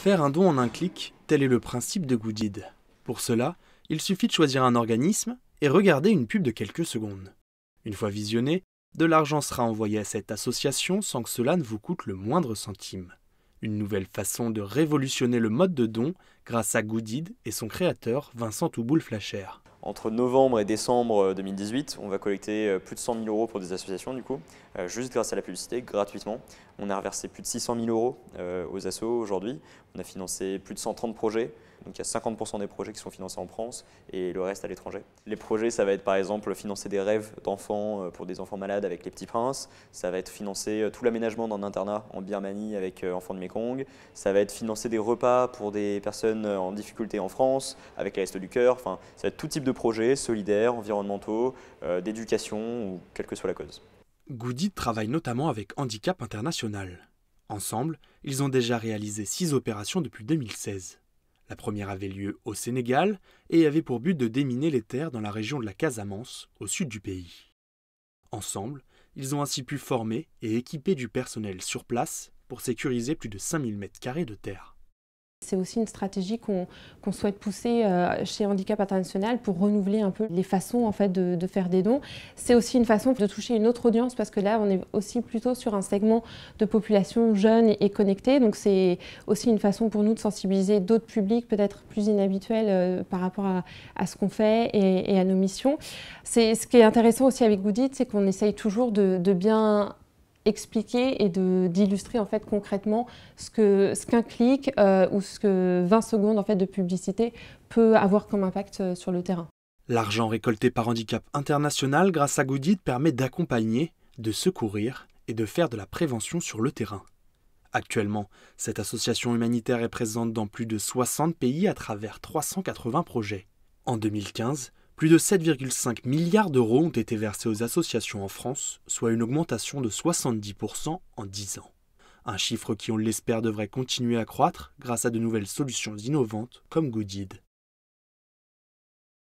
Faire un don en un clic, tel est le principe de Goodid. Pour cela, il suffit de choisir un organisme et regarder une pub de quelques secondes. Une fois visionné, de l'argent sera envoyé à cette association sans que cela ne vous coûte le moindre centime. Une nouvelle façon de révolutionner le mode de don grâce à Goodid et son créateur Vincent Touboul Flacher. Entre novembre et décembre 2018, euh, on va collecter euh, plus de 100 000 euros pour des associations, du coup, euh, juste grâce à la publicité, gratuitement. On a reversé plus de 600 000 euros aux assos aujourd'hui. On a financé plus de 130 projets. Donc il y a 50% des projets qui sont financés en France et le reste à l'étranger. Les projets, ça va être par exemple financer des rêves d'enfants euh, pour des enfants malades avec les petits princes, ça va être financer euh, tout l'aménagement d'un internat en Birmanie avec euh, enfants de Mekong, ça va être financer des repas pour des personnes en difficulté en France avec la reste du Cœur, enfin ça va être tout type de projets solidaires, environnementaux, d'éducation ou quelle que soit la cause. Goody travaille notamment avec Handicap International. Ensemble, ils ont déjà réalisé six opérations depuis 2016. La première avait lieu au Sénégal et avait pour but de déminer les terres dans la région de la Casamance, au sud du pays. Ensemble, ils ont ainsi pu former et équiper du personnel sur place pour sécuriser plus de 5000 mètres carrés de terre. C'est aussi une stratégie qu'on souhaite pousser euh, chez Handicap International pour renouveler un peu les façons en fait, de, faire des dons. C'est aussi une façon de toucher une autre audience parce que là, on est aussi plutôt sur un segment de population jeune et connectée. Donc c'est aussi une façon pour nous de sensibiliser d'autres publics peut-être plus inhabituels euh, par rapport à, ce qu'on fait et, à nos missions. Ce qui est intéressant aussi avec Goodit, c'est qu'on essaye toujours de bien expliquer et d'illustrer en fait concrètement ce qu'un ce qu'un clic euh, ou ce que 20 secondes en fait de publicité peut avoir comme impact euh, sur le terrain. L'argent récolté par Handicap International grâce à Goodit permet d'accompagner, de secourir et de faire de la prévention sur le terrain. Actuellement, cette association humanitaire est présente dans plus de 60 pays à travers 380 projets. En 2015, plus de 7,5 milliards d'euros ont été versés aux associations en France, soit une augmentation de 70% en 10 ans. Un chiffre qui, on l'espère, devrait continuer à croître grâce à de nouvelles solutions innovantes comme Goodid.